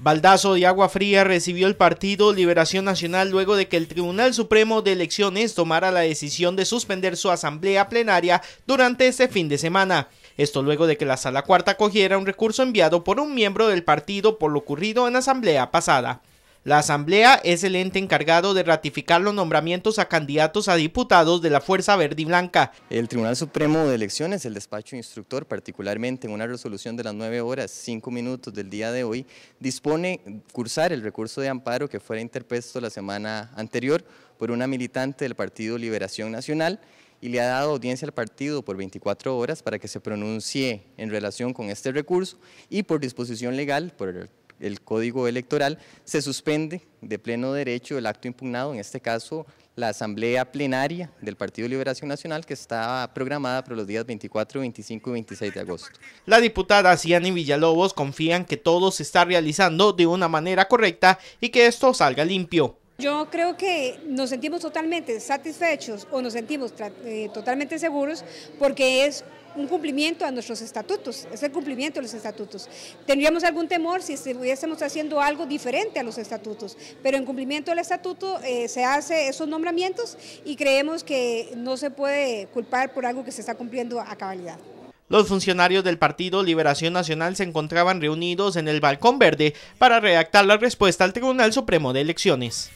Baldazo de agua fría recibió el Partido Liberación Nacional luego de que el Tribunal Supremo de Elecciones tomara la decisión de suspender su asamblea plenaria durante este fin de semana. Esto luego de que la Sala Cuarta cogiera un recurso enviado por un miembro del partido por lo ocurrido en asamblea pasada. La Asamblea es el ente encargado de ratificar los nombramientos a candidatos a diputados de la Fuerza Verde y Blanca. El Tribunal Supremo de Elecciones, el despacho instructor, particularmente en una resolución de las 9 horas 5 minutos del día de hoy, dispone cursar el recurso de amparo que fuera interpuesto la semana anterior por una militante del Partido Liberación Nacional y le ha dado audiencia al partido por 24 horas para que se pronuncie en relación con este recurso y por disposición legal, por el el Código Electoral, se suspende de pleno derecho el acto impugnado, en este caso la asamblea plenaria del Partido de Liberación Nacional que está programada para los días 24, 25 y 26 de agosto. La diputada Ciani Villalobos confía en que todo se está realizando de una manera correcta y que esto salga limpio. Yo creo que nos sentimos totalmente satisfechos o nos sentimos eh, totalmente seguros porque es un cumplimiento a nuestros estatutos, es el cumplimiento de los estatutos. Tendríamos algún temor si estuviésemos haciendo algo diferente a los estatutos, pero en cumplimiento del estatuto eh, se hace esos nombramientos y creemos que no se puede culpar por algo que se está cumpliendo a cabalidad. Los funcionarios del Partido Liberación Nacional se encontraban reunidos en el Balcón Verde para redactar la respuesta al Tribunal Supremo de Elecciones.